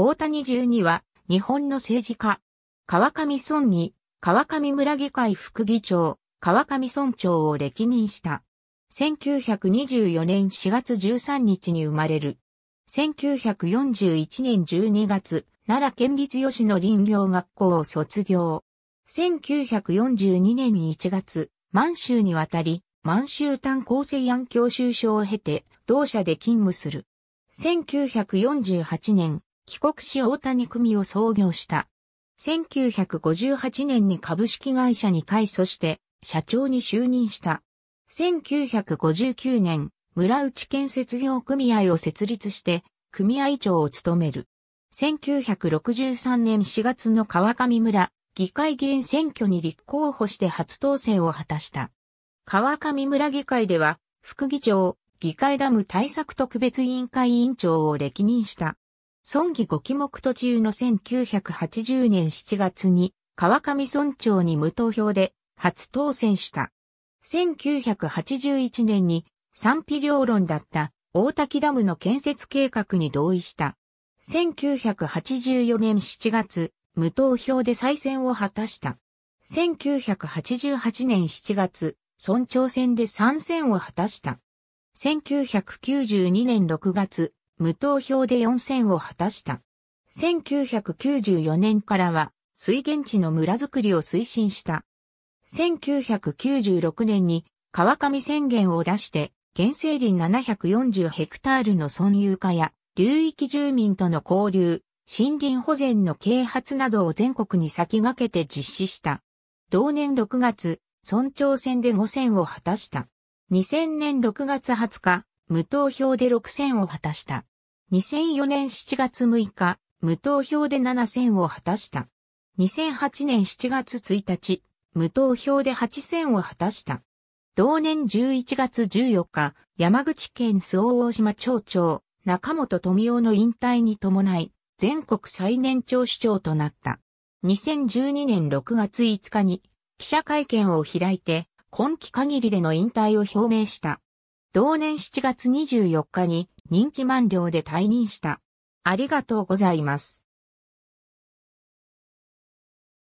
大谷12は、日本の政治家。川上村議、川上村議会副議長、川上村長を歴任した。1924年4月13日に生まれる。1941年12月、奈良県立吉野林業学校を卒業。1942年1月、満州に渡り、満州炭鉱生安教習所を経て、同社で勤務する。1948年、帰国し大谷組を創業した。1958年に株式会社に改組して社長に就任した。1959年、村内建設業組合を設立して組合長を務める。1963年4月の川上村議会議員選挙に立候補して初当選を果たした。川上村議会では副議長、議会ダム対策特別委員会委員長を歴任した。村議五期目途中の1980年7月に川上村長に無投票で初当選した。1981年に賛否両論だった大滝ダムの建設計画に同意した。1984年7月、無投票で再選を果たした。1988年7月、村長選で参戦を果たした。1992年6月、無投票で4選を果たした。1994年からは水源地の村づくりを推進した。1996年に川上宣言を出して、原生林740ヘクタールの村有化や、流域住民との交流、森林保全の啓発などを全国に先駆けて実施した。同年6月、村長選で5選を果たした。2000年6月20日、無投票で6戦を果たした。2004年7月6日、無投票で7戦を果たした。2008年7月1日、無投票で8戦を果たした。同年11月14日、山口県周防大島町長、中本富夫の引退に伴い、全国最年長首長となった。2012年6月5日に記者会見を開いて、今期限りでの引退を表明した。同年7月24日に任期満了で退任した。ありがとうございます。